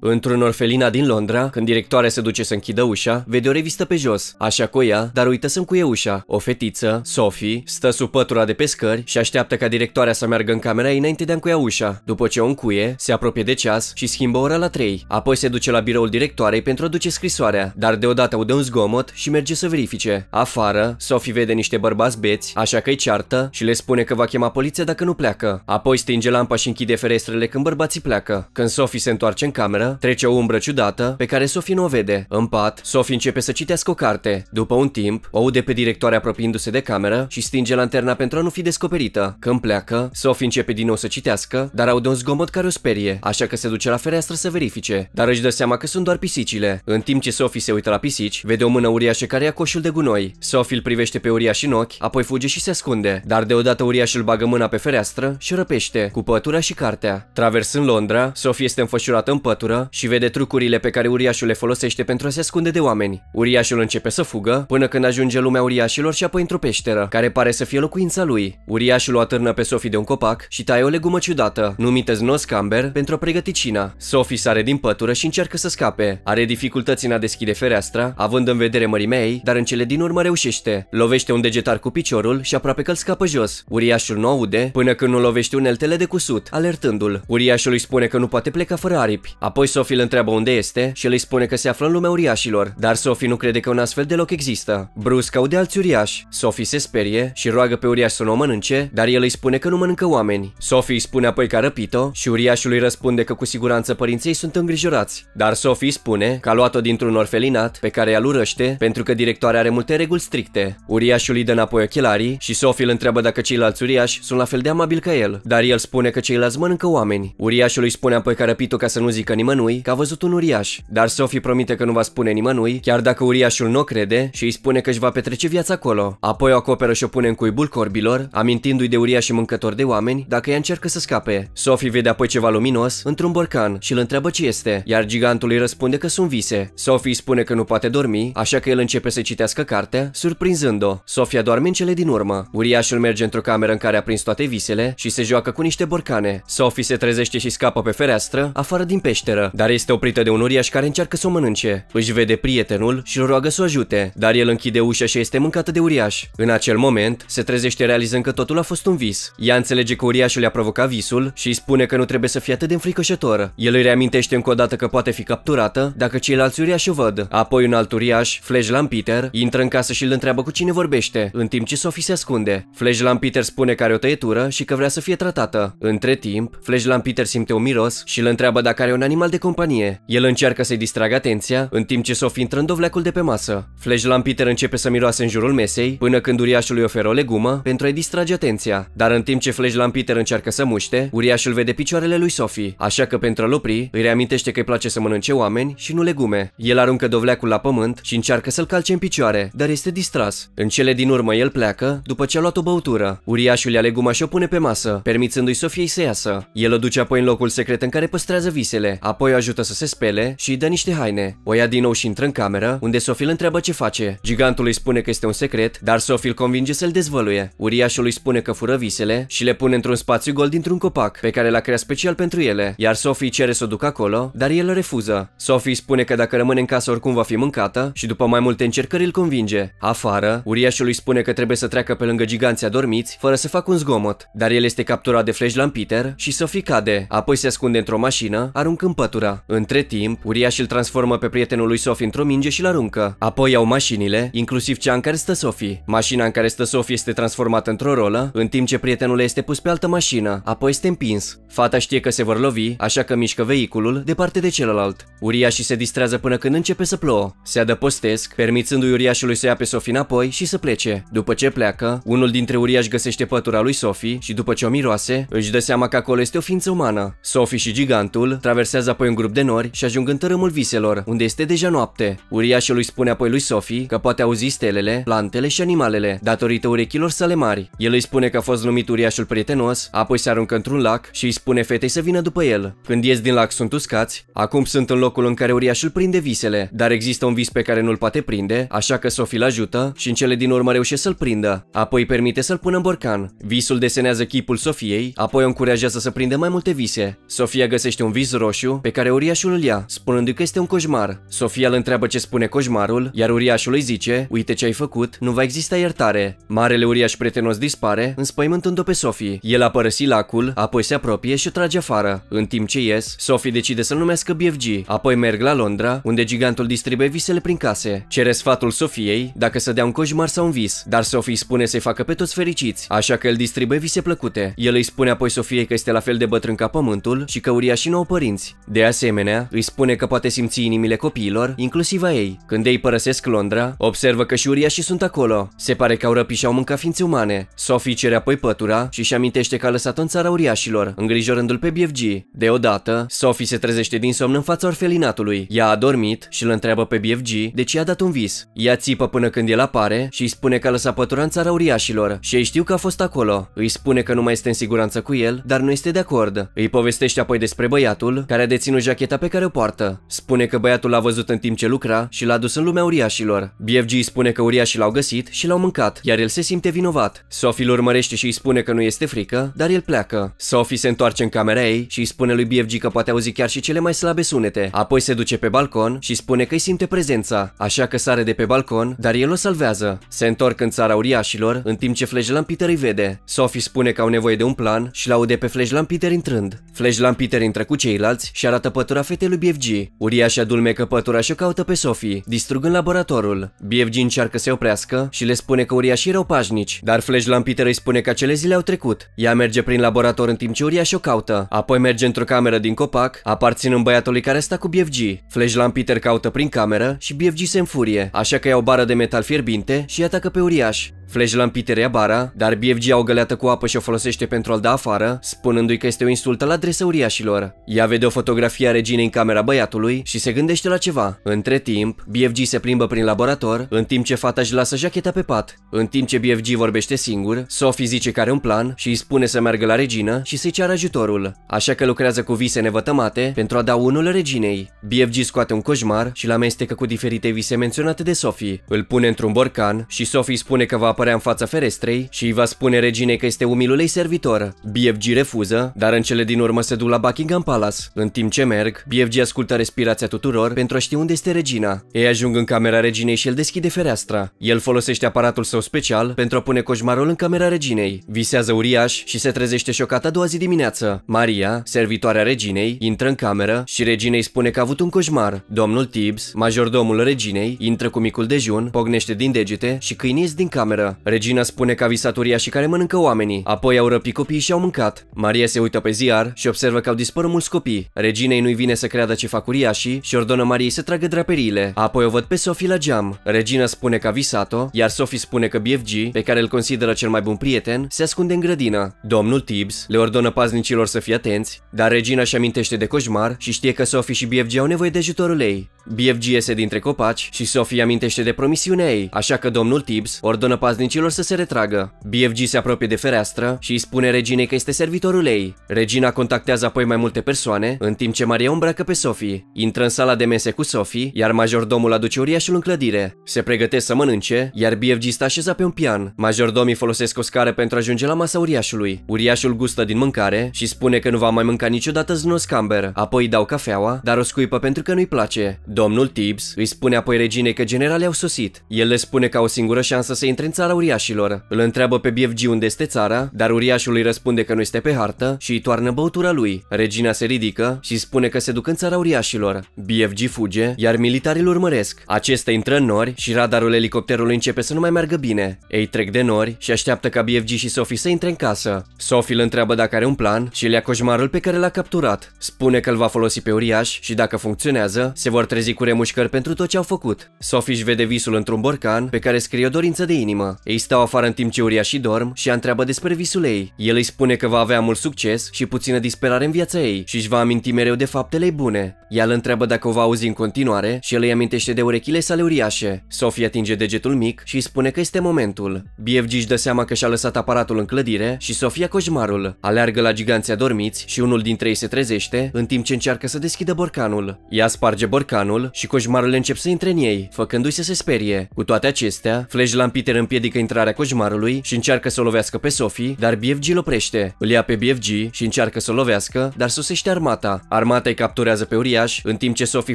Într-un orfelina din Londra, când directoarea se duce să închidă ușa, vede o revistă pe jos, așa cu ea, dar uită să încuie ușa. O fetiță, Sophie, stă sub pătura de pe scări și așteaptă ca directoarea să meargă în camera ei înainte de a încuia ușa. După ce o încuie, se apropie de ceas și schimbă ora la 3. Apoi se duce la biroul directoarei pentru a duce scrisoarea, dar deodată aude un zgomot și merge să verifice. Afară, Sophie vede niște bărbați beți, așa că îi ceartă și le spune că va chema poliția dacă nu pleacă. Apoi stinge lampa și închide ferestrele când bărbații pleacă. Când Sophie se întoarce în cameră, cameră, trece o umbră ciudată pe care Sofie nu o vede. În pat, Sofie începe să citească o carte. După un timp, o aude pe directoarea apropiindu-se de cameră și stinge lanterna pentru a nu fi descoperită. Când pleacă, Sofie începe din nou să citească, dar aude un zgomot care o sperie, așa că se duce la fereastră să verifice, dar își dă seama că sunt doar pisicile. În timp ce Sofie se uită la pisici, vede o mână uriașă care ia coșul de gunoi. Sofie îl privește pe uriaș în ochi, apoi fuge și se ascunde, dar deodată uriașul bagă mâna pe fereastră și răpește, cu pătura și cartea. Traversând Londra, Sofie este înfășurată în pătură natură și vede trucurile pe care uriașul le folosește pentru a se ascunde de oameni. Uriașul începe să fugă până când ajunge lumea uriașilor și apoi într-o peșteră, care pare să fie locuința lui. Uriașul o atârnă pe Sophie de un copac și taie o legumă ciudată, numită camber pentru a pregăti cina. Sophie sare din pătură și încearcă să scape. Are dificultăți în a deschide fereastra, având în vedere mărimea ei, dar în cele din urmă reușește. Lovește un degetar cu piciorul și aproape că îl scapă jos. Uriașul nu aude până când nu lovește uneltele de cusut, alertându-l. Uriașul îi spune că nu poate pleca fără aripi. Apoi Apoi Sophie îl întreabă unde este și el îi spune că se află în lumea uriașilor, dar Sophie nu crede că un astfel de loc există. Bruce caude alți uriași. Sophie se sperie și roagă pe uriaș să nu o mănânce, dar el îi spune că nu mănâncă oameni. Sophie îi spune apoi că a răpit-o și uriașul îi răspunde că cu siguranță părinții sunt îngrijorați. Dar Sophie spune că a luat-o dintr-un orfelinat pe care ea urăște pentru că directoarea are multe reguli stricte. Uriașul îi dă înapoi ochelarii și Sophie îl întreabă dacă ceilalți uriași sunt la fel de amabili ca el, dar el spune că ceilalți mănâncă oameni. Uriașul îi spune apoi că a răpit-o ca să nu zică nimic nimănui că a văzut un uriaș, dar Sophie promite că nu va spune nimănui, chiar dacă uriașul nu crede și îi spune că își va petrece viața acolo. Apoi o acoperă și o pune în cuibul corbilor, amintindu-i de uriașii mâncători de oameni dacă ea încercă să scape. Sophie vede apoi ceva luminos într-un borcan și îl întreabă ce este, iar gigantul îi răspunde că sunt vise. Sophie spune că nu poate dormi, așa că el începe să citească cartea, surprinzând-o. Sofia doarme în cele din urmă. Uriașul merge într-o cameră în care a prins toate visele și se joacă cu niște borcane. Sophie se trezește și scapă pe fereastră, afară din peșteră cameră, dar este oprită de un uriaș care încearcă să o mănânce. Își vede prietenul și îl roagă să o ajute, dar el închide ușa și este mâncată de uriaș. În acel moment, se trezește realizând că totul a fost un vis. Ea înțelege că uriașul i-a provocat visul și îi spune că nu trebuie să fie atât de înfricoșător. El îi reamintește încă o dată că poate fi capturată dacă ceilalți uriași o văd. Apoi un alt uriaș, Flash Peter, intră în casă și îl întreabă cu cine vorbește, în timp ce Sophie se ascunde. Flash Peter spune că are o tăietură și că vrea să fie tratată. Între timp, Flash Peter simte un miros și îl întreabă dacă are un animal animal de companie. El încearcă să-i distragă atenția, în timp ce Sophie intră în dovleacul de pe masă. Flashlamp Peter începe să miroase în jurul mesei, până când uriașul îi oferă o legumă pentru a-i distrage atenția. Dar în timp ce Flashlamp Peter încearcă să muște, uriașul vede picioarele lui Sophie, așa că pentru a-l opri, îi reamintește că îi place să mănânce oameni și nu legume. El aruncă dovleacul la pământ și încearcă să-l calce în picioare, dar este distras. În cele din urmă el pleacă, după ce a luat o băutură. Uriașul ia leguma și o pune pe masă, permițându-i Sofiei să iasă. El o duce apoi în locul secret în care păstrează visele, apoi o ajută să se spele și îi dă niște haine. O ia din nou și intră în cameră, unde Sofil întreabă ce face. Gigantul îi spune că este un secret, dar Sofil convinge să-l dezvăluie. Uriașul îi spune că fură visele și le pune într-un spațiu gol dintr-un copac, pe care l-a creat special pentru ele, iar Sophie cere să o ducă acolo, dar el refuză. Sophie spune că dacă rămâne în casă oricum va fi mâncată și după mai multe încercări îl convinge. Afară, uriașul îi spune că trebuie să treacă pe lângă giganții adormiți, fără să facă un zgomot, dar el este capturat de Flash Peter și Sophie cade, apoi se ascunde într-o mașină, aruncând pătura. Între timp, Uriaș îl transformă pe prietenul lui Sofie într-o minge și-l aruncă. Apoi au mașinile, inclusiv cea în care stă Sofie. Mașina în care stă Sofie este transformată într-o rolă, în timp ce prietenul este pus pe altă mașină, apoi este împins. Fata știe că se vor lovi, așa că mișcă vehiculul departe de celălalt. Uriașii se distrează până când începe să plouă. Se adăpostesc, permițându-i uriașului să ia pe Sofie înapoi și să plece. După ce pleacă, unul dintre uriași găsește pătura lui Sofie și după ce o miroase, își dă seama că acolo este o ființă umană. Sofie și gigantul traversează urmează apoi un grup de nori și ajung în tărâmul viselor, unde este deja noapte. Uriașul îi spune apoi lui Sophie că poate auzi stelele, plantele și animalele, datorită urechilor sale mari. El îi spune că a fost numit uriașul prietenos, apoi se aruncă într-un lac și îi spune fetei să vină după el. Când ies din lac sunt uscați, acum sunt în locul în care uriașul prinde visele, dar există un vis pe care nu-l poate prinde, așa că Sophie îl ajută și în cele din urmă reușește să-l prindă. Apoi permite să-l pună în borcan. Visul desenează chipul Sofiei, apoi o încurajează să prinde mai multe vise. Sofia găsește un vis roșu pe care uriașul îl ia, spunându-i că este un coșmar. Sofia îl întreabă ce spune coșmarul, iar uriașul îi zice, uite ce ai făcut, nu va exista iertare. Marele uriaș prietenos dispare, înspăimântând-o pe Sofie. El a părăsit lacul, apoi se apropie și o trage afară. În timp ce ies, Sofie decide să-l numească BFG, apoi merg la Londra, unde gigantul distribuie visele prin case. Cere sfatul Sofiei dacă să dea un coșmar sau un vis, dar Sofie spune să-i facă pe toți fericiți, așa că el distribuie vise plăcute. El îi spune apoi Sofiei că este la fel de bătrân ca pământul și că uriașii au părinți. De asemenea, îi spune că poate simți inimile copiilor, inclusiv a ei. Când ei părăsesc Londra, observă că și uriașii sunt acolo. Se pare că au răpit și au mâncat ființe umane. Sophie cere apoi pătura și își amintește că a lăsat-o în țara uriașilor, îngrijorându-l pe BFG. Deodată, Sophie se trezește din somn în fața orfelinatului. Ea a dormit și îl întreabă pe BFG de ce i-a dat un vis. Ea țipă până când el apare și îi spune că a lăsat pătura în țara uriașilor și ei știu că a fost acolo. Îi spune că nu mai este în siguranță cu el, dar nu este de acord. Îi povestește apoi despre băiatul, care a deținut jacheta pe care o poartă. Spune că băiatul l-a văzut în timp ce lucra și l-a dus în lumea uriașilor. BFG îi spune că uriașii l-au găsit și l-au mâncat, iar el se simte vinovat. Sophie îl urmărește și îi spune că nu este frică, dar el pleacă. Sophie se întoarce în camera ei și îi spune lui BFG că poate auzi chiar și cele mai slabe sunete. Apoi se duce pe balcon și spune că îi simte prezența, așa că sare de pe balcon, dar el o salvează. Se întorc în țara uriașilor, în timp ce Flashlamp Peter îi vede. Sophie spune că au nevoie de un plan și l-aude pe Flashlamp Peter intrând. Flashlamp Peter intră cu ceilalți și și arată pătura fetei lui BFG. Uriașa că pătura și o caută pe Sophie, distrugând laboratorul. BFG încearcă să oprească și le spune că uriașii erau pașnici, dar Flash Lampeter îi spune că acele zile au trecut. Ea merge prin laborator în timp ce uriașa o caută, apoi merge într-o cameră din copac, aparținând băiatului care sta cu BFG. Flash Lampeter caută prin cameră și BFG se înfurie, așa că ia o bară de metal fierbinte și atacă pe uriaș. Flash Lampeter ia bara, dar BFG o găleată cu apă și o folosește pentru a-l da afară, spunându-i că este o insultă la adresa uriașilor. Ea vede o fotografia reginei în camera băiatului și se gândește la ceva. Între timp, BFG se plimbă prin laborator, în timp ce fata își lasă jacheta pe pat. În timp ce BFG vorbește singur, Sophie zice că are un plan și îi spune să meargă la regină și să-i ceară ajutorul. Așa că lucrează cu vise nevătămate pentru a da unul reginei. BFG scoate un coșmar și l amestecă cu diferite vise menționate de Sophie. Îl pune într-un borcan și Sophie spune că va apărea în fața ferestrei și îi va spune reginei că este umilul ei servitor. BFG refuză, dar în cele din urmă se duc la Buckingham Palace, în timp timp ce merg, BFG ascultă respirația tuturor pentru a ști unde este regina. Ei ajung în camera reginei și el deschide fereastra. El folosește aparatul său special pentru a pune coșmarul în camera reginei. Visează uriaș și se trezește șocat a doua zi dimineață. Maria, servitoarea reginei, intră în cameră și reginei spune că a avut un coșmar. Domnul Tibbs, majordomul reginei, intră cu micul dejun, pognește din degete și câinii ies din cameră. Regina spune că a visat uriașii care mănâncă oamenii, apoi au răpit copiii și au mâncat. Maria se uită pe ziar și observă că au dispărut mulți copii. Regina Reginei nu-i vine să creadă ce fac uriașii și ordonă Mariei să tragă draperiile. Apoi o văd pe Sophie la geam. Regina spune că a visat-o, iar Sophie spune că BFG, pe care îl consideră cel mai bun prieten, se ascunde în grădină. Domnul Tibbs le ordonă paznicilor să fie atenți, dar Regina își amintește de coșmar și știe că Sophie și BFG au nevoie de ajutorul ei. BFG iese dintre copaci și Sophie amintește de promisiunea ei, așa că domnul Tibbs ordonă paznicilor să se retragă. BFG se apropie de fereastră și îi spune reginei că este servitorul ei. Regina contactează apoi mai multe persoane, în timp ce Maria îmbracă pe Sophie. Intră în sala de mese cu Sophie, iar majordomul aduce uriașul în clădire. Se pregătesc să mănânce, iar BFG stă așeza pe un pian. Majordomii folosesc o scară pentru a ajunge la masa uriașului. Uriașul gustă din mâncare și spune că nu va mai mânca niciodată znos Apoi dau cafeaua, dar o scuipă pentru că nu-i place. Domnul Tibbs îi spune apoi reginei că generalii au sosit. El le spune că au o singură șansă să intre în țara uriașilor. Îl întreabă pe BFG unde este țara, dar uriașul îi răspunde că nu este pe hartă și îi toarnă băutura lui. Regina se ridică și spune că se duc în țara uriașilor. BFG fuge, iar militarii îl urmăresc. Acesta intră în nori și radarul elicopterului începe să nu mai meargă bine. Ei trec de nori și așteaptă ca BFG și Sophie să intre în casă. Sophie îl întreabă dacă are un plan și le ia coșmarul pe care l-a capturat. Spune că îl va folosi pe uriaș și dacă funcționează, se vor trezi zi cu remușcări pentru tot ce au făcut. Sophie își vede visul într-un borcan pe care scrie o dorință de inimă. Ei stau afară în timp ce uriașii dorm și întreabă despre visul ei. El îi spune că va avea mult succes și puțină disperare în viața ei și își va aminti mereu de faptele bune. Ea îl întreabă dacă o va auzi în continuare și el îi amintește de urechile sale uriașe. Sophie atinge degetul mic și îi spune că este momentul. BFG își dă seama că și-a lăsat aparatul în clădire și Sofia coșmarul. Aleargă la giganții adormiți și unul dintre ei se trezește în timp ce încearcă să deschidă borcanul. Ea sparge borcanul camerul și coșmarele încep să intre în ei, făcându-i să se sperie. Cu toate acestea, Flash Peter împiedică intrarea coșmarului și încearcă să o lovească pe Sophie, dar BFG îl oprește. Îl ia pe BFG și încearcă să o lovească, dar sosește armata. Armata îi capturează pe uriaș, în timp ce Sophie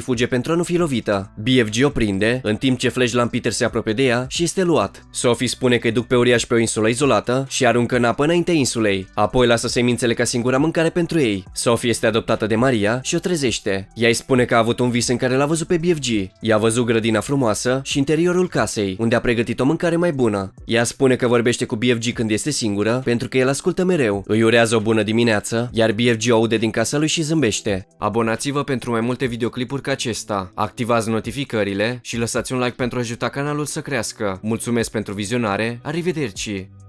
fuge pentru a nu fi lovită. BFG o prinde, în timp ce Flash Peter se apropie de ea și este luat. Sophie spune că îi duc pe uriaș pe o insulă izolată și aruncă în apă înaintea insulei. Apoi lasă semințele ca singura mâncare pentru ei. Sophie este adoptată de Maria și o trezește. Ea îi spune că a avut un vis în care l-a văzut pe BFG. I-a văzut grădina frumoasă și interiorul casei, unde a pregătit o mâncare mai bună. Ea spune că vorbește cu BFG când este singură, pentru că el ascultă mereu. Îi urează o bună dimineață, iar BFG o aude din casa lui și zâmbește. Abonați-vă pentru mai multe videoclipuri ca acesta. Activați notificările și lăsați un like pentru a ajuta canalul să crească. Mulțumesc pentru vizionare, arrivederci!